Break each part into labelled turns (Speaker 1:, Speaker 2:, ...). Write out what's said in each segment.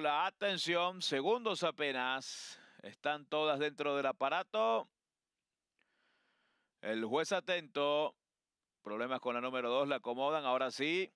Speaker 1: la atención, segundos apenas. Están todas dentro del aparato. El juez atento. Problemas con la número 2, la acomodan. Ahora sí,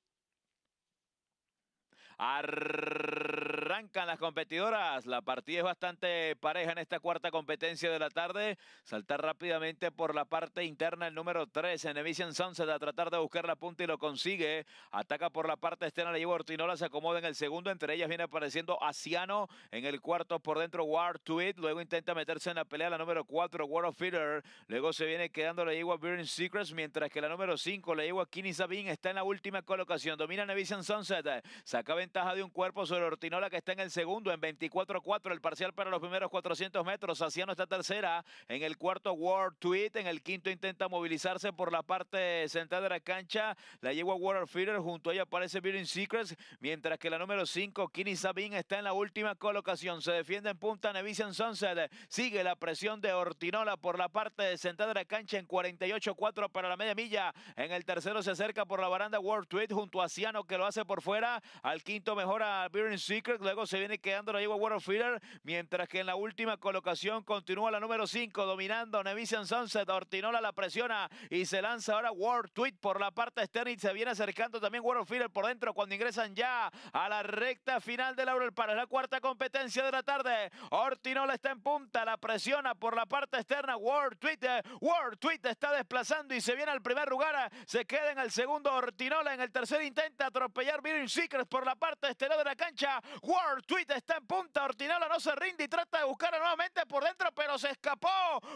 Speaker 1: Arrancan las competidoras. La partida es bastante pareja en esta cuarta competencia de la tarde. Saltar rápidamente por la parte interna el número 3, Nevisian Sunset, a tratar de buscar la punta y lo consigue. Ataca por la parte externa, la lleva Ortinola, se acomoda en el segundo. Entre ellas viene apareciendo Asiano en el cuarto por dentro, War to Luego intenta meterse en la pelea la número 4, War of Feeder. Luego se viene quedando la Igua Burning Secrets, mientras que la número 5, la yegua Kini Sabin, está en la última colocación. Domina Nevision Sunset, saca ventaja de un cuerpo sobre Ortinola que está en el segundo en 24-4 el parcial para los primeros 400 metros. hacia está tercera en el cuarto World Tweet. En el quinto intenta movilizarse por la parte central de la cancha. La yegua Water Feeder junto a ella aparece Bearing Secrets. Mientras que la número 5 Kini Sabin está en la última colocación. Se defiende en punta Nevisian Sunset. Sigue la presión de Ortinola por la parte central de la cancha en 48-4 para la media milla. En el tercero se acerca por la baranda World Tweet junto a Ciano que lo hace por fuera. Al quinto mejora mejor a Burning Secret, luego se viene quedando la yegua filler mientras que en la última colocación continúa la número 5, dominando Nevisian Sunset, Ortinola la presiona y se lanza ahora World Tweet por la parte externa y se viene acercando también Waterfiller por dentro cuando ingresan ya a la recta final de Laurel para la cuarta competencia de la tarde, Ortinola está en punta, la presiona por la parte externa, World Tweet, eh, World Tweet está desplazando y se viene al primer lugar, eh, se queda en el segundo Ortinola, en el tercer intenta atropellar Burning Secret por la parte este lado de la cancha. Ward Tweet está en punta. Ortinola no se rinde y trata de buscar nuevamente por dentro, pero se escapó.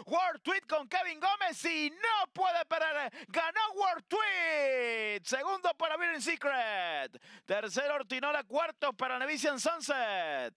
Speaker 1: Ward Tweet con Kevin Gómez y no puede parar. Ganó Ward Tweet. Segundo para Viren Secret. Tercero Ortinola. Cuarto para Nevisian Sunset.